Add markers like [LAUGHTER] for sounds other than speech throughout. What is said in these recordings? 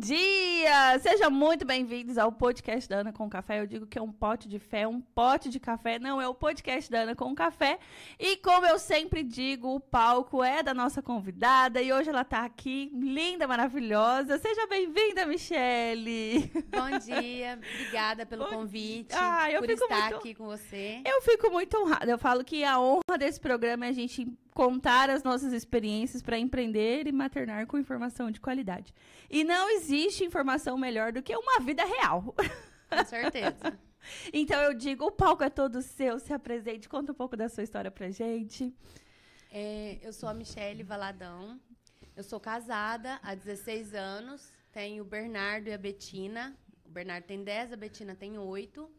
dia! Sejam muito bem-vindos ao podcast da Ana com Café. Eu digo que é um pote de fé, um pote de café. Não, é o podcast da Ana com Café. E como eu sempre digo, o palco é da nossa convidada e hoje ela está aqui, linda, maravilhosa. Seja bem-vinda, Michele! Bom dia, obrigada pelo [LAUGHS] Bom... convite, ah, eu por estar muito... aqui com você. Eu fico muito honrada. Eu falo que a honra desse programa é a gente contar as nossas experiências para empreender e maternar com informação de qualidade. E não existe informação melhor do que uma vida real. Com certeza. [LAUGHS] então eu digo, o palco é todo seu, se apresente, conta um pouco da sua história pra gente. É, eu sou a michelle Valadão, eu sou casada há 16 anos, tenho o Bernardo e a Betina. O Bernardo tem 10, a Betina tem 8.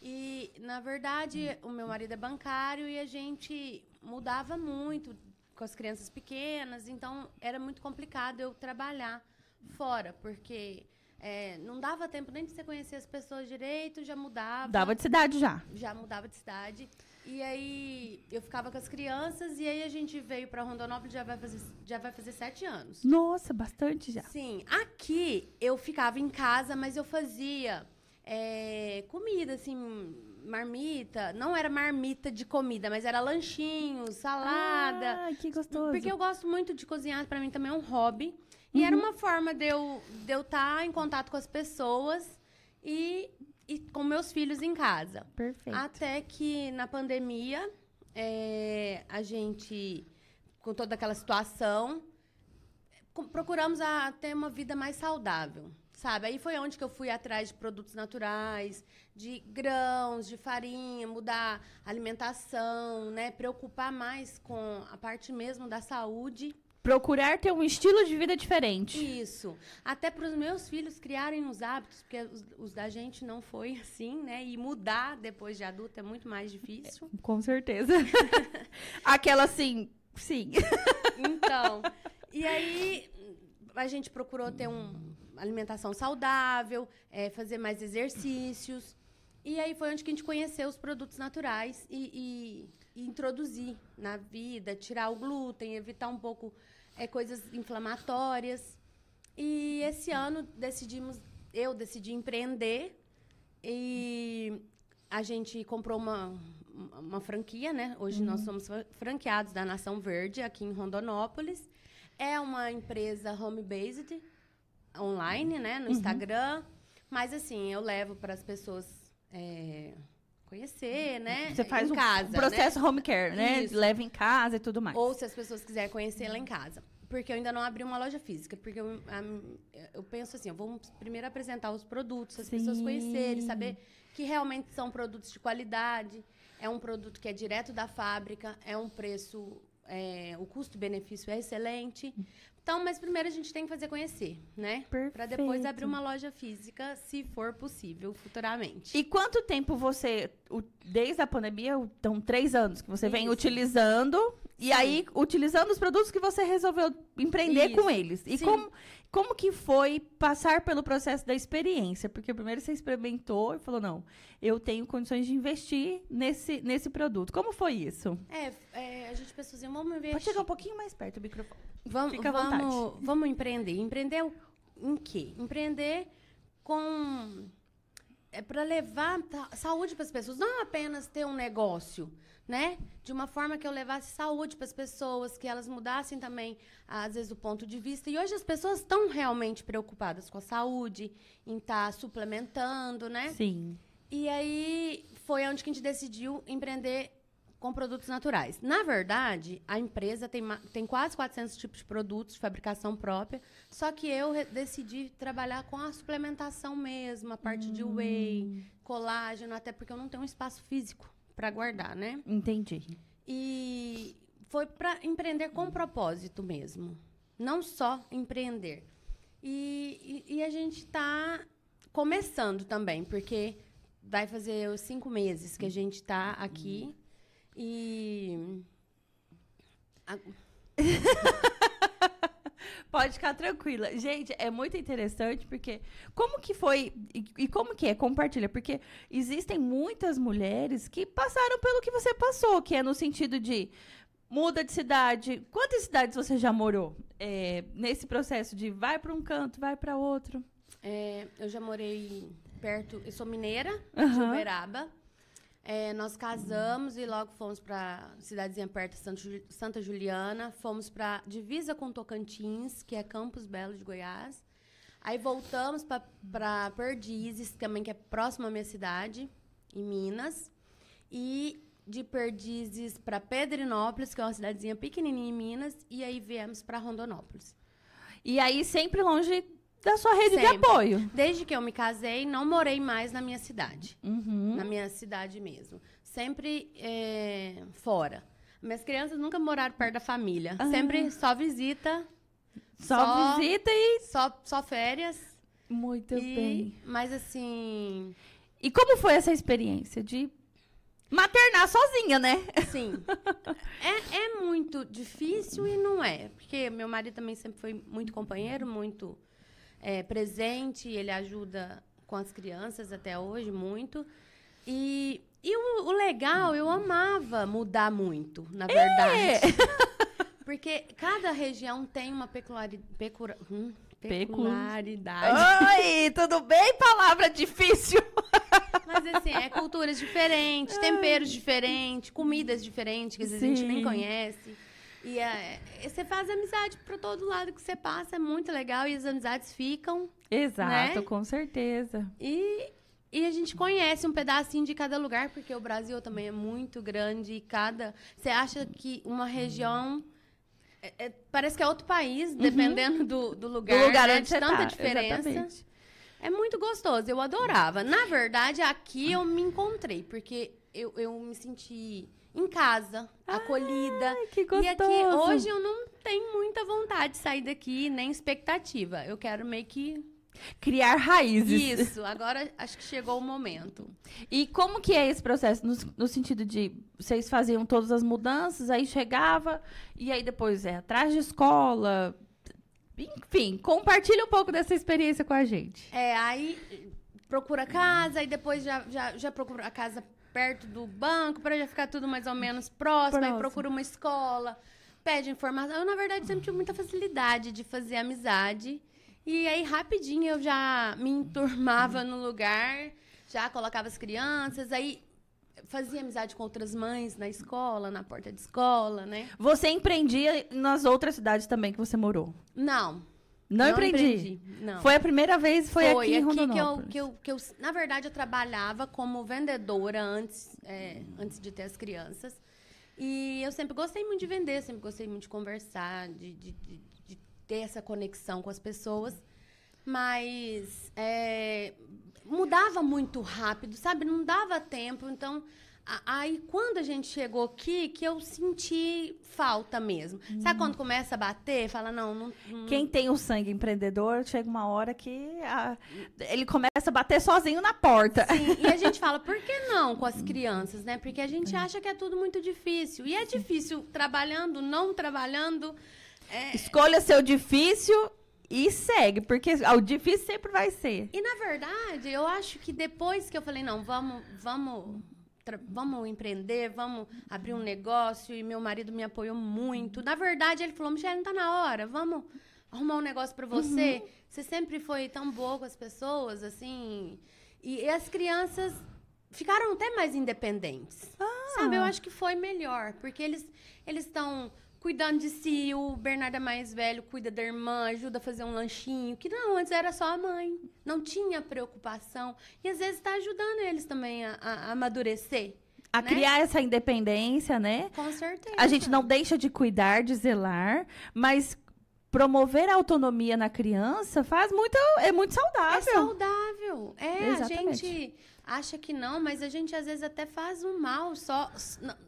E, na verdade, o meu marido é bancário e a gente mudava muito com as crianças pequenas, então era muito complicado eu trabalhar fora, porque é, não dava tempo nem de você conhecer as pessoas direito, já mudava. Dava de cidade já. Já mudava de cidade. E aí eu ficava com as crianças e aí a gente veio para Rondonópolis já vai fazer já vai fazer sete anos. Nossa, bastante já. Sim, aqui eu ficava em casa, mas eu fazia é, comida assim marmita. Não era marmita de comida, mas era lanchinho, salada. Ah, que gostoso. Porque eu gosto muito de cozinhar, para mim também é um hobby. E era uhum. uma forma de eu estar de eu tá em contato com as pessoas e, e com meus filhos em casa. Perfeito. Até que na pandemia, é, a gente, com toda aquela situação, procuramos a, ter uma vida mais saudável. Sabe? Aí foi onde que eu fui atrás de produtos naturais, de grãos, de farinha, mudar alimentação, né? Preocupar mais com a parte mesmo da saúde. Procurar ter um estilo de vida diferente. Isso. Até para os meus filhos criarem os hábitos, porque os, os, da gente não foi [LAUGHS] assim, né? E mudar depois de adulto é muito mais difícil. É, com certeza. [LAUGHS] Aquela assim, sim. Então. E aí a gente procurou ter um alimentação saudável, é, fazer mais exercícios. E aí foi onde que a gente conheceu os produtos naturais e, e, e introduzir na vida, tirar o glúten, evitar um pouco é, coisas inflamatórias. E esse ano decidimos, eu decidi empreender e a gente comprou uma, uma franquia, né? Hoje uhum. nós somos franqueados da Nação Verde aqui em Rondonópolis. É uma empresa home-based, online, né? No uhum. Instagram. Mas assim, eu levo para as pessoas é, conhecer, uhum. né? Você faz em um, casa, né? processo né? home care, né? Isso. Leva em casa e tudo mais. Ou se as pessoas quiserem conhecer lá em uhum. casa. Porque eu ainda não abri uma loja física. Porque eu, eu penso assim, vamos primeiro apresentar os produtos, as Sim. pessoas conhecerem, saber que realmente são produtos de qualidade, é um produto que é direto da fábrica, é um preço é, o custo-benefício é excelente, então, mas primeiro a gente tem que fazer conhecer, né? Para depois abrir uma loja física, se for possível, futuramente. E quanto tempo você, desde a pandemia, então três anos que você Isso. vem utilizando e aí, utilizando os produtos que você resolveu empreender Isso. com eles. E como, como que foi passar pelo processo da experiência? Porque primeiro você experimentou e falou, não, eu tenho condições de investir nesse, nesse produto. Como foi isso? É, é a gente pensou assim, vamos investir... Pode chegar um pouquinho mais perto do microfone. Vamos, Fica à vontade. Vamos, vamos empreender. Empreender em quê? Empreender com... É para levar saúde para as pessoas, não apenas ter um negócio, né? De uma forma que eu levasse saúde para as pessoas, que elas mudassem também, às vezes, o ponto de vista. E hoje as pessoas estão realmente preocupadas com a saúde, em estar tá suplementando, né? Sim. E aí foi onde que a gente decidiu empreender com produtos naturais. Na verdade, a empresa tem, tem quase 400 tipos de produtos de fabricação própria, só que eu decidi trabalhar com a suplementação mesmo, a parte hum. de whey, colágeno, até porque eu não tenho um espaço físico para guardar, né? Entendi. E foi para empreender com propósito mesmo, não só empreender. E, e, e a gente está começando também, porque vai fazer os cinco meses que a gente está aqui e [LAUGHS] a... Pode ficar tranquila. Gente, é muito interessante porque como que foi e, e, como que é? Compartilha, porque existem muitas mulheres que passaram pelo que você passou, que é no sentido de muda de cidade. Quantas cidades você já morou? É, nesse processo de vai para um canto, vai para outro. É, eu já morei perto, eu sou mineira uhum. de Uberaba. É, nós casamos e logo fomos para cidadezinha perto, Santa Juliana. Fomos para divisa com Tocantins, que é Campos Belo de Goiás. Aí voltamos para Perdizes, também que é próximo à minha cidade, em Minas. E de Perdizes para Pedrinópolis, que é uma cidadezinha pequenininha em Minas. E aí viemos para Rondonópolis. E aí sempre longe da sua rede Sempre. de apoio. Desde que eu me casei, não morei mais na minha cidade. Uhum. Na minha cidade mesmo. Sempre é, fora. Minhas crianças nunca moraram perto da família. Ah. Sempre só visita. Só, só, visita e. Só, só férias. Muito e, bem. Mas assim. E como foi essa experiência de maternar sozinha, né? Sim. é, é muito difícil e não é. Porque meu marido também sempre foi muito companheiro, muito é, presente, ele ajuda com as crianças até hoje muito. E, e o, o legal, eu amava mudar muito, na é! verdade. É. [LAUGHS] Porque cada região tem uma peculiaridade. Pecura, hum, peculiaridade. Oi, tudo bem? Palavra difícil. [LAUGHS] Mas assim, é culturas diferentes, temperos diferentes, comidas diferentes que às vezes a gente nem conhece. E é, é, você faz amizade para todo lado que você passa, é muito legal e as amizades ficam. Exato, né? com certeza. E, e a gente conhece um pedacinho de cada lugar, porque o Brasil também é muito grande e cada. Você acha que uma região. É, é, parece que é outro país, uhum. dependendo do, do lugar. Do lugar né? tanta tá. diferença. Exatamente. É muito gostoso, eu adorava. Na verdade, aqui eu me encontrei, porque eu, eu me senti em casa, acolhida. Que gostoso. E aqui hoje eu não tenho muita vontade de sair daqui, nem expectativa. Eu quero meio que criar raízes. Isso, agora acho que chegou o momento. E como que é esse processo no, no sentido de vocês faziam todas as mudanças, aí chegava e aí depois é atrás de escola, enfim, compartilha um pouco dessa experiência com a gente. É, aí procura casa e depois já, já, já procura a casa perto do banco para já ficar tudo mais ou menos próximo, próximo. aí procura uma escola, pede informação. Eu, na verdade, sempre tive muita facilidade de fazer amizade. E aí, rapidinho, eu já me enturmava no lugar, já colocava as crianças, aí fazia amizade com outras mães na escola, na porta de escola, né? Você empreendia nas outras cidades também que você morou? Não. Não, não empreendi. empreendi. Não. Foi a primeira vez, foi, foi aqui, aqui em Rondonópolis. Que eu, que, eu, que eu, na verdade, eu trabalhava como vendedora antes, é, antes de ter as crianças. E eu sempre gostei muito de vender, sempre gostei muito de conversar, de, de, de, de ter essa conexão com as pessoas. Mas é, mudava muito rápido, sabe? Não dava tempo, então Aí, quando a gente chegou aqui, que eu senti falta mesmo. Hum. Sabe quando começa a bater? Fala, não, não, não... Quem tem o sangue empreendedor, chega uma hora que a... ele começa a bater sozinho na porta. Sim, e a gente [LAUGHS] fala, por que não com as hum. crianças, né? Porque a gente é. acha que é tudo muito difícil. E é difícil trabalhando, não trabalhando. É... Escolha seu difícil e segue, porque o difícil sempre vai ser. E na verdade, eu acho que depois que eu falei, não, vamos, vamos vamos empreender, vamos abrir um negócio. E meu marido me apoiou muito. Na verdade, ele falou: Michelle, não tá na hora, vamos arrumar um negócio para você. Uhum. Você sempre foi tão boa com as pessoas, assim. E, e as crianças ficaram até mais independentes. Ah. Sabe? Eu acho que foi melhor, porque eles eles estão cuidando de si, o Bernardo é mais velho, cuida da irmã, ajuda a fazer um lanchinho, que não, antes era só a mãe, não tinha preocupação, e às vezes está ajudando eles também a, a, a amadurecer. A né? criar essa independência, né? Com certeza. A gente não deixa de cuidar, de zelar, mas promover a autonomia na criança faz muito é muito saudável. É saudável. É, Exatamente. a gente acha que não, mas a gente às vezes até faz um mal, só.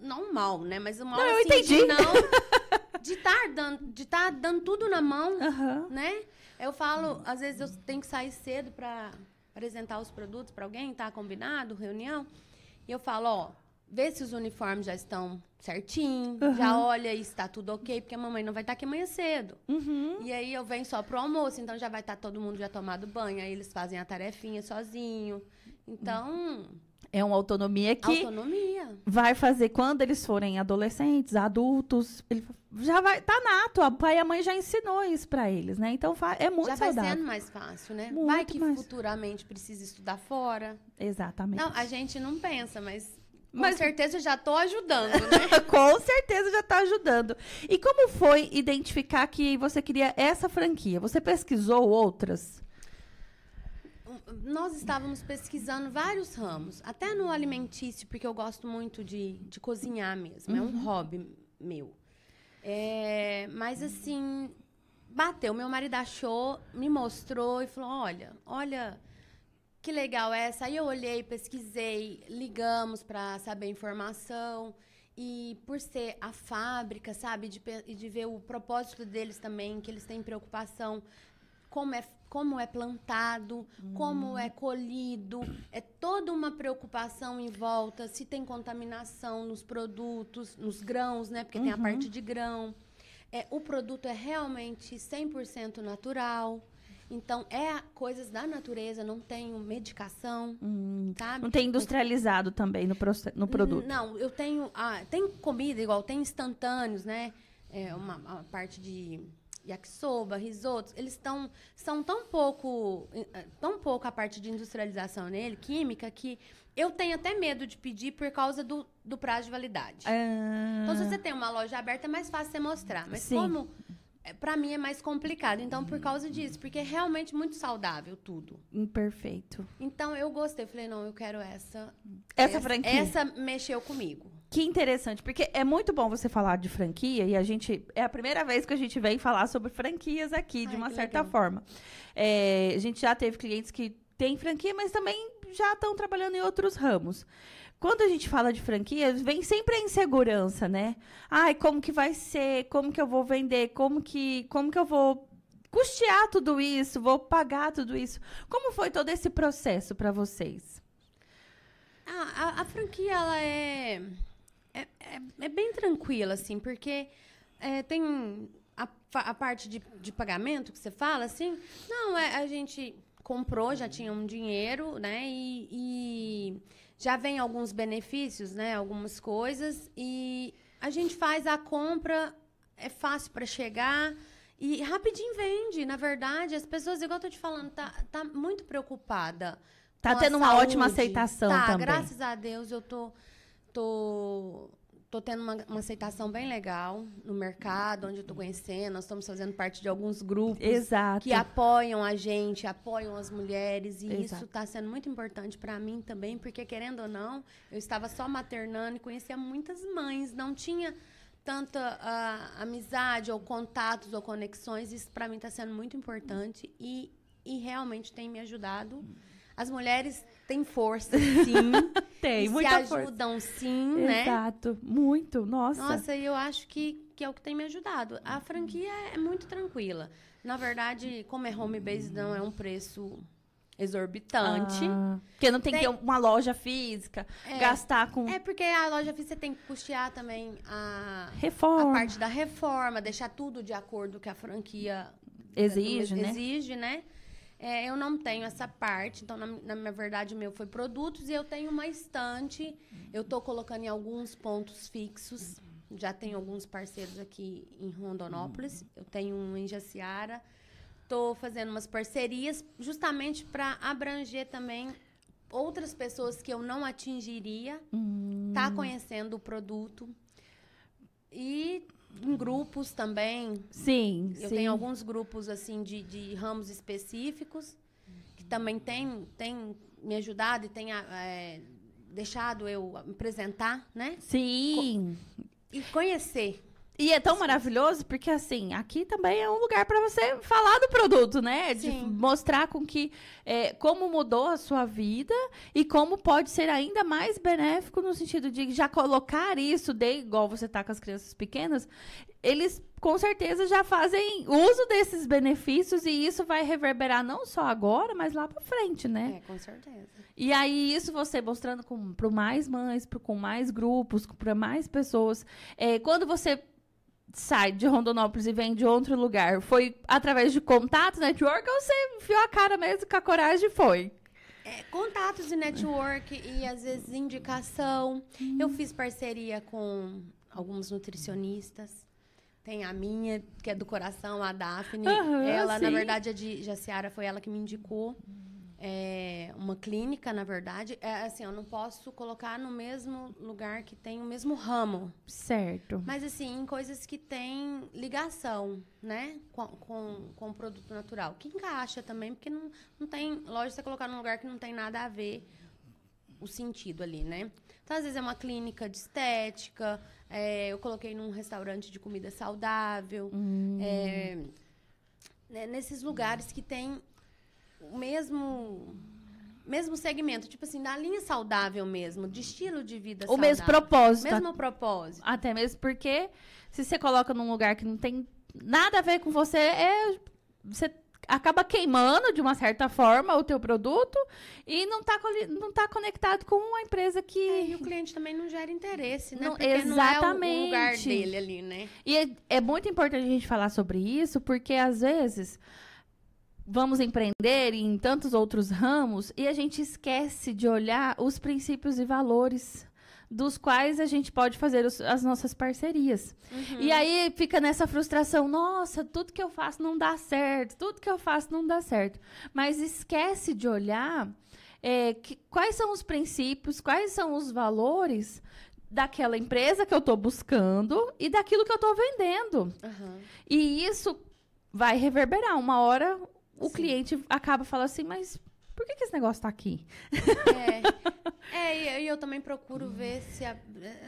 Não um mal, né? Mas um mal não, assim, eu entendi. [LAUGHS] de não. De estar dando, de estar tá dando tudo na mão, uhum. né? Eu falo, às vezes eu tenho que sair cedo para apresentar os produtos para alguém, tá combinado, reunião. E eu falo, ó, vê se os uniformes já estão certinho, uhum. já olha e está tudo ok, porque a mamãe não vai estar tá aqui amanhã cedo. Uhum. E aí eu venho só pro almoço, então já vai estar tá todo mundo já tomado banho, aí eles fazem a tarefinha sozinho, então. É uma autonomia que autonomia. vai fazer quando eles forem adolescentes, adultos, ele já vai tá nato, O pai e a mãe já ensinou isso para eles, né? Então é muito já saudável. Já vai sendo mais fácil, né? Muito vai que mais... futuramente precisa estudar fora. Exatamente. Não, a gente não pensa, mas com Mas... certeza já estou ajudando, né? [LAUGHS] com certeza já está ajudando. E como foi identificar que você queria essa franquia? Você pesquisou outras? nós estávamos pesquisando vários ramos, até no alimentício, porque eu gosto muito de, de cozinhar mesmo, é um uhum. hobby meu. É, mas assim, bateu, meu marido achou, me mostrou e falou: olha, olha. Que legal essa. Aí eu olhei, pesquisei, ligamos para saber informação. E por ser a fábrica, sabe, de, de ver o propósito deles também, que eles têm preocupação como é como é plantado, hum. como uhum. é colhido, é toda uma preocupação em volta se tem contaminação nos produtos, nos grãos, né? Porque uhum. tem a uhum. parte de grão. É, o produto é realmente 100% natural. Então, é coisas da natureza, não tem medicação, hum. sabe? Não tem industrializado também no, no produto. Não, eu tenho... Ah, tem comida igual, tem instantâneos, né? É, uma, uma parte de yakisoba, risotos, eles estão são tão pouco eh, tão pouco a parte de industrialização nele, química, que eu tenho até medo de pedir por causa do, do prazo de validade. Ah. Então, se você tem uma loja aberta, é mais fácil você mostrar. Mas Sim. como eh, para mim é mais complicado. Então, por causa disso, porque é realmente muito saudável tudo. Imperfeito. Então, eu gostei. Falei, não, eu quero essa. Essa, essa franquia. Essa mexeu comigo. Que interessante, porque é muito bom você falar de franquia e a gente é a primeira vez que a gente vem falar sobre franquias aqui, Ai, de uma certa legal. forma. É, a gente já teve clientes que têm franquia, mas também já estão trabalhando em outros ramos. Quando a gente fala de franquia, vem sempre a insegurança, né? Ai, como que vai ser? Como que eu vou vender? Como que, como que eu vou custear tudo isso? Vou pagar tudo isso? Como foi todo esse processo para vocês? Ah, a, a franquia ela é é, é, é bem tranquila, assim, porque é, tem a, a parte de, de, pagamento que você fala, assim. Não, é, a gente comprou, já tinha um dinheiro, né? E, e já vem alguns benefícios, né? Algumas coisas. E a gente faz a compra, é fácil para chegar. E rapidinho vende. Na verdade, as pessoas, igual eu tô te falando, tá, tá muito preocupada. Tá tendo uma saúde. ótima aceitação tá, também. Graças a Deus eu tô tô, tô tendo uma, uma, aceitação bem legal no mercado, onde eu tô conhecendo. Nós estamos fazendo parte de alguns grupos Exato. que apoiam a gente, apoiam as mulheres. E Exato. isso está sendo muito importante para mim também, porque, querendo ou não, eu estava só maternando e conhecia muitas mães. Não tinha tanta uh, amizade ou contatos ou conexões. Isso para mim está sendo muito importante e, e realmente tem me ajudado. As mulheres tem força, sim. [LAUGHS] tem, muita força. Se ajudam, sim, né? Exato, muito, nossa. Nossa, e eu acho que, que é o que tem me ajudado. A franquia é muito tranquila. Na verdade, como é home base não é um preço exorbitante. Ah, porque não tem, tem, que ter uma loja física, é, gastar com. É porque a loja física tem que custear também a reforma, a parte da reforma, deixar tudo de acordo com a franquia exige, né? Exige, né? É, eu não tenho essa parte, então, na, na, verdade, o meu foi produtos e eu tenho uma estante. Eu estou colocando em alguns pontos fixos. Já tenho alguns parceiros aqui em Rondonópolis. Uhum. Eu tenho um em Jaciara. Estou fazendo umas parcerias justamente para abranger também outras pessoas que eu não atingiria, tá hum. tá conhecendo o produto. E em grupos também. Sim, Eu sim. tenho alguns grupos, assim, de, de ramos específicos, que também tem, tem me ajudado e tem é, deixado eu apresentar, né? Sim. Co e conhecer e é tão maravilhoso porque, assim, aqui também é um lugar para você falar do produto, né? De Sim. mostrar com que é, como mudou a sua vida e como pode ser ainda mais benéfico no sentido de já colocar isso, de igual você tá com as crianças pequenas, eles com certeza já fazem uso desses benefícios e isso vai reverberar não só agora, mas lá para frente, né? É, com certeza. E aí isso você mostrando para mais mães, pro, com mais grupos, para mais pessoas. É, quando você sai de Rondonópolis e vem de outro lugar, foi através de contatos network, ou você enfiou a cara mesmo com a coragem e foi? É, contatos de network e às vezes indicação. Hum. Eu fiz parceria com alguns nutricionistas. Tem a minha, que é do coração, a Daphne. Uhum, ela, sim. na verdade, é de Jaciara, foi ela que me indicou. Hum é, uma clínica, na verdade. É, assim, eu não posso colocar no mesmo lugar que tem o mesmo ramo. Certo. Mas, assim, em coisas que têm ligação, né? Com, com, com o produto natural. Que encaixa também, porque não, não tem... Lógico, você colocar num lugar que não tem nada a ver o sentido ali, né? Então, às vezes é uma clínica de estética, é, eu coloquei num restaurante de comida saudável. Hum. É, né, nesses lugares que tem o mesmo mesmo segmento, tipo assim, na linha saudável mesmo, de estilo de vida o saudável. O mesmo propósito. Mesmo propósito. Até mesmo porque se você coloca num lugar que não tem nada a ver com você, é você acaba queimando de uma certa forma o teu produto e não está não tá conectado com a empresa que é, e o cliente também não gera interesse, né? Não, porque exatamente. Não é o, lugar dele ali, né? E é, é muito importante a gente falar sobre isso, porque às vezes vamos empreender em tantos outros ramos e a gente esquece de olhar os princípios e valores dos quais a gente pode fazer os, as nossas parcerias. Uhum. E aí fica nessa frustração, nossa, tudo que eu faço não dá certo, tudo que eu faço não dá certo. Mas esquece de olhar é, que, quais são os princípios, quais são os valores daquela empresa que eu estou buscando e daquilo que eu estou vendendo. Uhum. E isso vai reverberar. Uma hora o Sim. cliente acaba falando assim, mas por que, que esse negócio está aqui? É, é e eu, eu também procuro ver se a,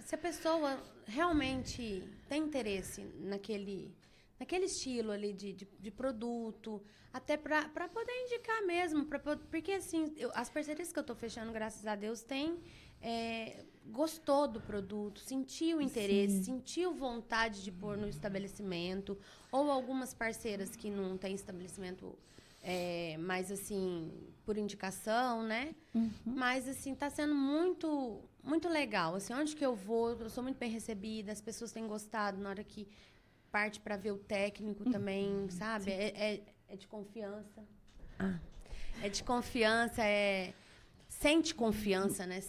se a pessoa realmente tem interesse naquele, naquele estilo ali de, de, de produto, até para poder indicar mesmo, pra, porque assim, eu, as parcerias que eu estou fechando, graças a Deus, tem é, gostou do produto, sentiu interesse, Sim. sentiu vontade de pôr no estabelecimento, ou algumas parceiras que não têm estabelecimento é, mais assim, por indicação, né? Uhum. Mas assim, tá sendo muito, muito legal. Assim, onde que eu vou, eu sou muito bem recebida, as pessoas têm gostado na hora que parte para ver o técnico uhum. também, sabe? É, é, é, de confiança. Ah. É de confiança, é sente confiança, né?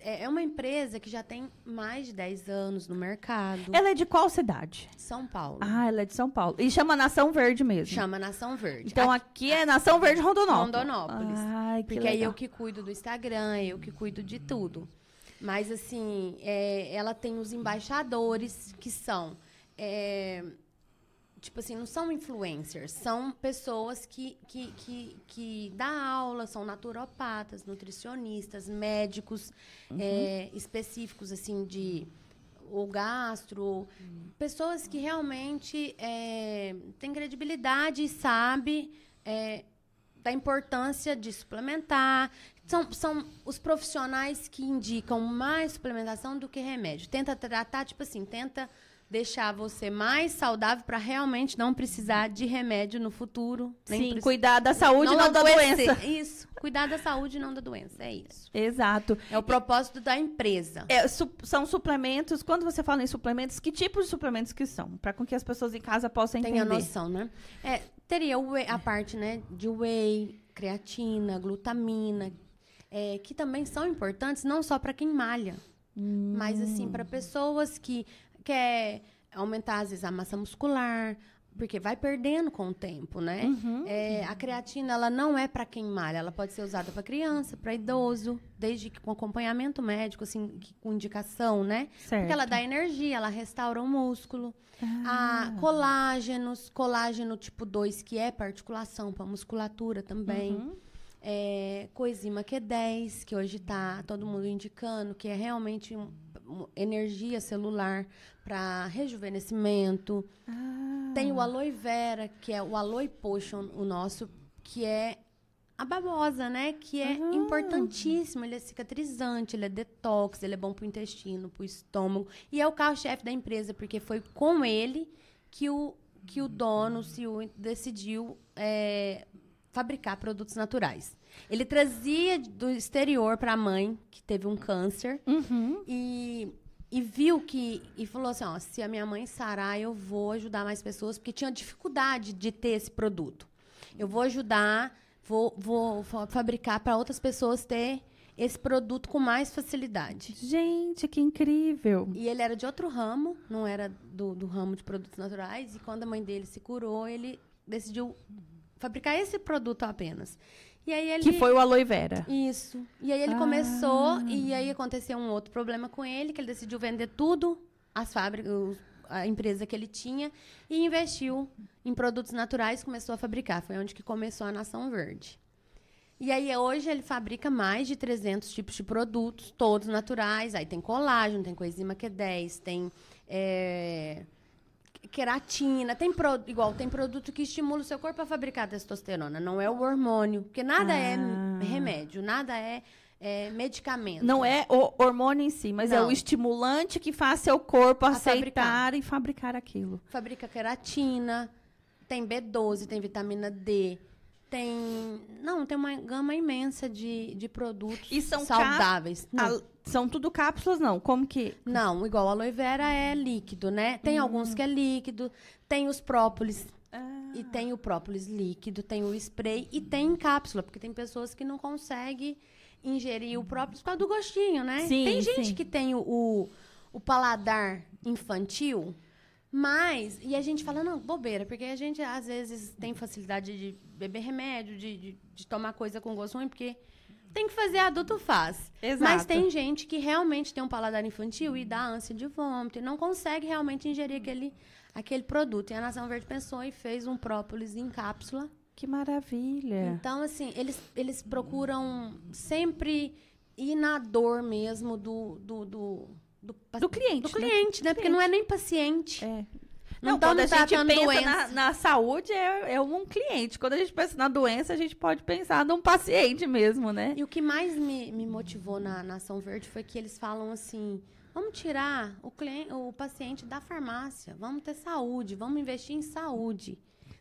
É, é uma empresa que já tem mais de 10 anos no mercado. Ela é de qual cidade? São Paulo. Ah, ela é de São Paulo. E chama Nação Verde mesmo. Chama Nação Verde. Então aqui, aqui é Nação Verde Rondonópolis. Rondonópolis. Ai, que Porque legal. é eu que cuido do Instagram, é eu que cuido de tudo. Mas assim, é, ela tem os embaixadores que são. É, tipo assim, não são influencers, são pessoas que, que, que, que dá aula, são naturopatas, nutricionistas, médicos uhum. é, específicos, assim, de ou gastro, uhum. pessoas que realmente é, têm credibilidade e sabem é, da importância de suplementar. São, são os profissionais que indicam mais suplementação do que remédio. Tenta tratar, tipo assim, tenta deixar você mais saudável para realmente não precisar de remédio no futuro. Sim, cuidar da saúde não, não da doença. Isso. Cuidar da saúde e não da doença, é isso. Exato. É o propósito da empresa. É, su são suplementos. Quando você fala em suplementos, que tipo de suplementos que são? Para que as pessoas em casa possam entender. Tem a noção, né? É, teria a parte né, de whey, creatina, glutamina, é, que também são importantes não só para quem malha, mas assim para hum. pessoas que quer aumentar, às vezes, a massa muscular, porque vai perdendo com o tempo, né? Uhum, é, A creatina ela não é para quem malha, ela pode ser usada para criança, para idoso, desde que com acompanhamento médico, assim, com indicação, né? Certo. Porque ela dá energia, ela restaura o músculo. Ah. A colágenos, colágeno tipo 2, que é para articulação, para musculatura também. Uhum é, coenzima Q10, é que hoje está todo mundo indicando, que é realmente um, um, energia celular para rejuvenescimento. Ah. Tem o aloe vera, que é o aloe potion, o nosso, que é a babosa, né? Que é uhum. importantíssimo. Ele é cicatrizante, ele é detox, ele é bom para o intestino, para o estômago. E é o carro-chefe da empresa, porque foi com ele que o, que o dono, o decidiu... É, fabricar produtos naturais. Ele trazia do exterior para a mãe, que teve um câncer, uhum. e, e viu que. E falou assim: ó, se a minha mãe sarar, eu vou ajudar mais pessoas, porque tinha dificuldade de ter esse produto. Eu vou ajudar, vou, vou fabricar para outras pessoas ter esse produto com mais facilidade. Gente, que incrível! E ele era de outro ramo, não era do, do ramo de produtos naturais, e quando a mãe dele se curou, ele decidiu fabricar esse produto apenas. E aí ele... Que foi o aloe vera. Isso. E aí ele ah. começou, e aí aconteceu um outro problema com ele, que ele decidiu vender tudo, as fábricas, a empresa que ele tinha, e investiu em produtos naturais, começou a fabricar. Foi onde que começou a Nação Verde. E aí hoje ele fabrica mais de 300 tipos de produtos, todos naturais. Aí tem colágeno, tem coenzima Q10, tem... É queratina, tem pro, igual tem produto que estimula o seu corpo a fabricar testosterona, não é o hormônio, porque nada é ah. é remédio, nada é, é, medicamento. Não é o hormônio em si, mas não. é o estimulante que faz seu corpo a aceitar fabricar. e fabricar aquilo. Fabrica queratina, tem B12, tem vitamina D, tem. Não, tem uma gama imensa de, de produtos e são saudáveis. São tudo cápsulas, não? Como que. Não, igual a aloe vera é líquido, né? Tem hum. alguns que é líquido, tem os própolis. Ah. E tem o própolis líquido, tem o spray e tem cápsula, porque tem pessoas que não conseguem ingerir o própolis por causa do gostinho, né? Sim, tem gente sim. que tem o, o, o paladar infantil. Mas, e a gente fala, não, bobeira, porque a gente às vezes tem facilidade de beber remédio, de, de, de tomar coisa com gosto ruim, porque tem que fazer, adulto faz. Exato. Mas tem gente que realmente tem um paladar infantil e dá ânsia de vômito e não consegue realmente ingerir aquele, aquele produto. E a Nação Verde pensou e fez um própolis em cápsula. Que maravilha! Então, assim, eles, eles procuram sempre ir na dor mesmo do, do, do do, do, cliente. Do né? cliente, né? Porque não é nem paciente. É. Não, não quando a tá gente pensa na, na, saúde, é, é um cliente. Quando a gente pensa na doença, a gente pode pensar num paciente mesmo, né? E o que mais me, me motivou na, na Ação Verde foi que eles falam assim: vamos tirar o, cliente, o paciente da farmácia, vamos ter saúde, vamos investir em saúde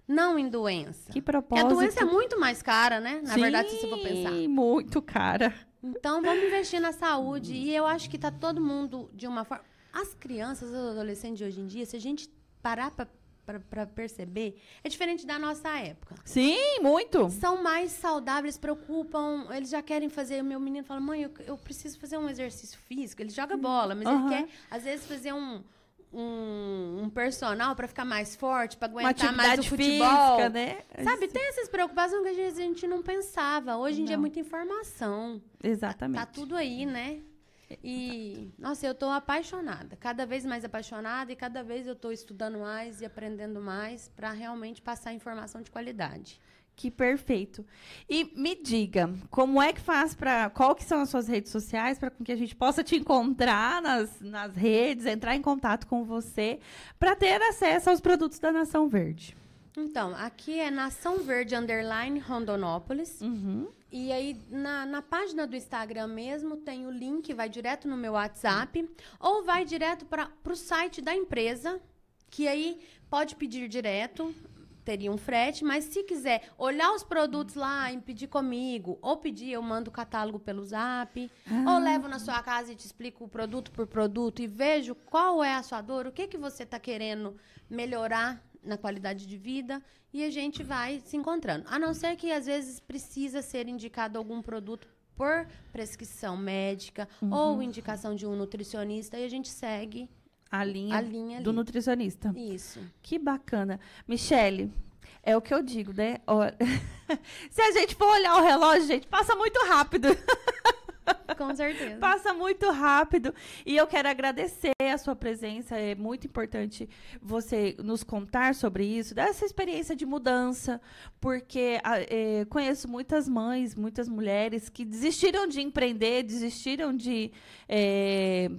não em doença. Que propósito. Porque a doença é muito mais cara, né? Na Sim, verdade, se você for pensar. muito cara. Então, vamos investir na saúde. E eu acho que tá todo mundo de uma forma. As crianças, os adolescentes de hoje em dia, se a gente parar para perceber, é diferente da nossa época. Sim, muito. São mais saudáveis, preocupam, eles já querem fazer. o Meu menino fala, mãe, eu, eu preciso fazer um exercício físico. Ele joga bola, mas uhum. ele quer, às vezes, fazer um, um, um, personal para ficar mais forte, para aguentar mais o futebol. Física, né? Sabe, Isso. tem essas preocupações que a gente não pensava. Hoje em não. dia é muita informação. Exatamente. Tá, tá tudo aí, né? E, nossa, eu estou apaixonada, cada vez mais apaixonada e cada vez eu estou estudando mais e aprendendo mais para realmente passar informação de qualidade. Que perfeito. E me diga, como é que faz para. Qual que são as suas redes sociais para que a gente possa te encontrar nas, nas redes, entrar em contato com você, para ter acesso aos produtos da Nação Verde? Então, aqui é Nação Verde Underline Rondonópolis. Uhum. E aí, na, na, página do Instagram mesmo, tem o link, vai direto no meu WhatsApp, ou vai direto para o site da empresa, que aí pode pedir direto, teria um frete, mas se quiser olhar os produtos lá e pedir comigo, ou pedir, eu mando o catálogo pelo zap, ah. ou levo na sua casa e te explico o produto por produto e vejo qual é a sua dor, o que, que você está querendo melhorar na qualidade de vida e a gente vai se encontrando. A não ser que às vezes precisa ser indicado algum produto por prescrição médica uhum. ou indicação de um nutricionista e a gente segue a linha, a linha do ali. nutricionista. Isso. Que bacana. Michele, é o que eu digo, né? [LAUGHS] Se a gente for olhar o relógio, gente, passa muito rápido. [LAUGHS] Com certeza. Passa muito rápido. E eu quero agradecer a sua presença. É muito importante você nos contar sobre isso, dessa experiência de mudança, porque ah, é, conheço muitas mães, muitas mulheres que desistiram de empreender, desistiram de. É,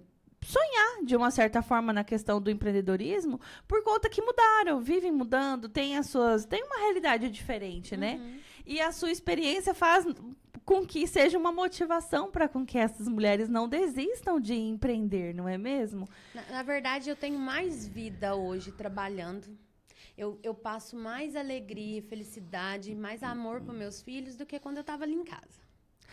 sonhar de uma certa forma na questão do empreendedorismo por conta que mudaram, vivem mudando, têm as suas, tem uma realidade diferente, né? Uhum. E a sua experiência faz com que seja uma motivação para com que essas mulheres não desistam de empreender, não é mesmo? Na, na verdade, eu tenho mais vida hoje trabalhando. Eu, eu passo mais alegria, felicidade, mais amor para meus filhos do que quando eu estava ali em casa.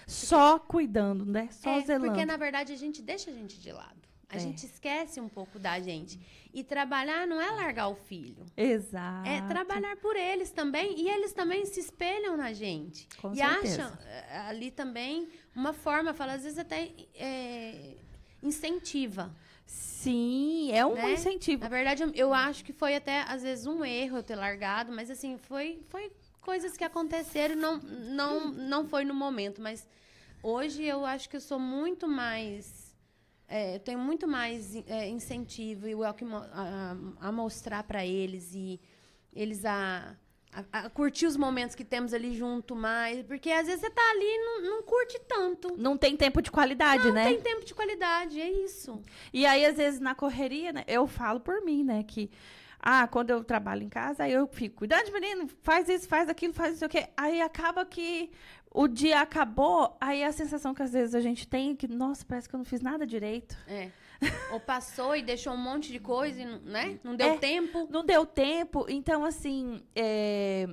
Só porque, cuidando, né? Só é, zelando. Porque, na verdade, a gente deixa a gente de lado. A é. gente esquece um pouco da gente. E trabalhar não é largar o filho. É Exato. É trabalhar por eles também. E eles também se espelham na gente. Com e certeza. acham eh, ali também uma forma, fala, às vezes até é, incentiva. Sim, é um né? incentivo. Na verdade, eu acho que foi até, às vezes, um erro eu ter largado, mas assim, foi, foi coisas que aconteceram, não, não, não foi no momento, mas hoje eu acho que eu sou muito mais é, eu tenho muito mais é, incentivo e a, a, mostrar para eles e eles a, a, a, curtir os momentos que temos ali junto mais. Porque às vezes você tá ali e não, não curte tanto. Não tem tempo de qualidade, não né? Não tem tempo de qualidade, é isso. E aí, às vezes, na correria, né, eu falo por mim, né? Que. Ah, quando eu trabalho em casa, aí eu fico cuidando de menino, faz isso, faz aquilo, faz isso, o quê. Aí acaba que o dia acabou, aí a sensação que às vezes a gente tem é que, nossa, parece que eu não fiz nada direito. É. Ou passou e deixou um monte de coisa, né? Não é. deu é, tempo. Não deu tempo. Então, assim, é,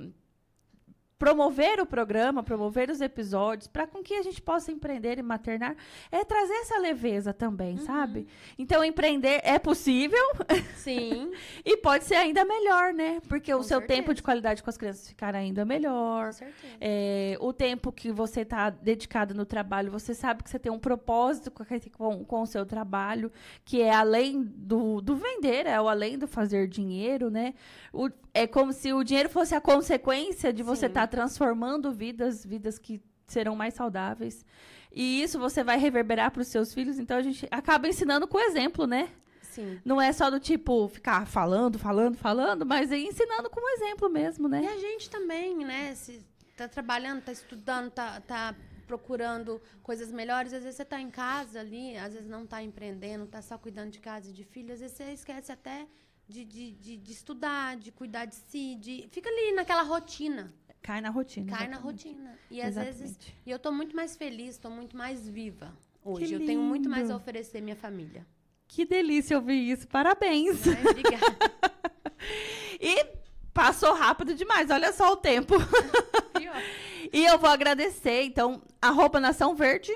promover o programa, promover os episódios, para com que a gente possa empreender e maternar, é trazer essa leveza também, uhum. sabe? Então, empreender é possível. Sim. [LAUGHS] e pode ser ainda melhor, né? Porque com o seu certeza. tempo de qualidade com as crianças ficar ainda melhor. Com certeza. É, o tempo que você está dedicado no trabalho, você sabe que você tem um propósito com, com o seu trabalho, que é além do, do vender, é o além do fazer dinheiro, né? O, é como se o dinheiro fosse a consequência de você estar transformando vidas, vidas que serão mais saudáveis. E isso você vai reverberar para os seus filhos. Então a gente acaba ensinando com exemplo, né? Sim. Não é só do tipo ficar falando, falando, falando, mas é ensinando com exemplo mesmo, né? E a gente também, né? Se tá trabalhando, tá estudando, tá, tá procurando coisas melhores, às vezes você tá em casa ali, às vezes não tá empreendendo, tá só cuidando de casa e de filho, às vezes você esquece até de, de, de, de estudar, de cuidar de si, de... fica ali naquela rotina. Cai na rotina. Cai exatamente. na rotina. E às exatamente. vezes. E eu tô muito mais feliz, tô muito mais viva hoje. Eu tenho muito mais a oferecer minha família. Que delícia ouvir isso. Parabéns. obrigada. [LAUGHS] e passou rápido demais. Olha só o tempo. [LAUGHS] e eu vou agradecer, então, arroba Nação Verde.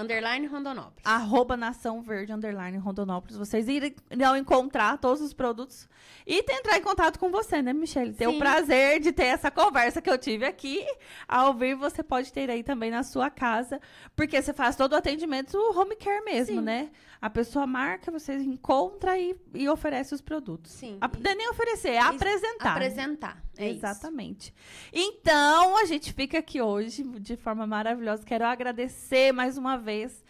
Underline Rondonópolis. Arroba Nação Verde, underline Rondonópolis. Vocês irão encontrar todos os produtos e entrar em contato com você, né, Michelle? Ter o prazer de ter essa conversa que eu tive aqui. Ao vir, você pode ter aí também na sua casa, porque você faz todo o atendimento home care mesmo, Sim. né? A pessoa marca, você encontra e, e oferece os produtos. Sim. A, não é nem oferecer, é apresentar. Apresentar. É Exatamente. Isso. Então, a gente fica aqui hoje de forma maravilhosa. Quero agradecer mais uma vez vez.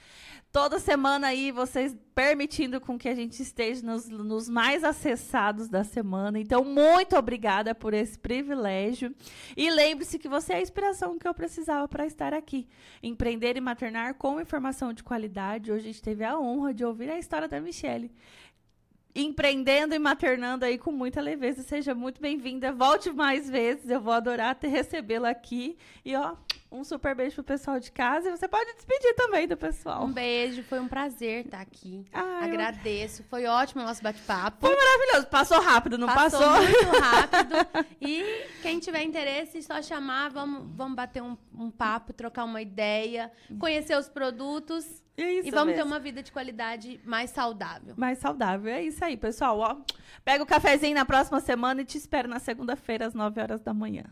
Toda semana aí, vocês permitindo com que a gente esteja nos, nos mais acessados da semana. Então, muito obrigada por esse privilégio. E lembre-se que você é a inspiração que eu precisava para estar aqui. Empreender e maternar com informação de qualidade. Hoje a gente teve a honra de ouvir a história da Michelle empreendendo e maternando aí com muita leveza. Seja muito bem-vinda. Volte mais vezes. Eu vou adorar recebê-la aqui. E ó, um super beijo pro pessoal de casa e você pode despedir também do pessoal. Um beijo, foi um prazer estar tá aqui. Ai, ah, Agradeço, eu... foi ótimo o nosso bate-papo. Foi maravilhoso, passou rápido, não passou? Passou muito [LAUGHS] rápido. e quem tiver interesse, é só chamar, vamos, vamos bater um, um, papo, trocar uma ideia, conhecer os produtos. É e vamos mesmo. ter uma vida de qualidade mais saudável. Mais saudável, é isso aí, pessoal. Ó, pega o cafezinho na próxima semana e te espero na segunda-feira às 9 horas da manhã.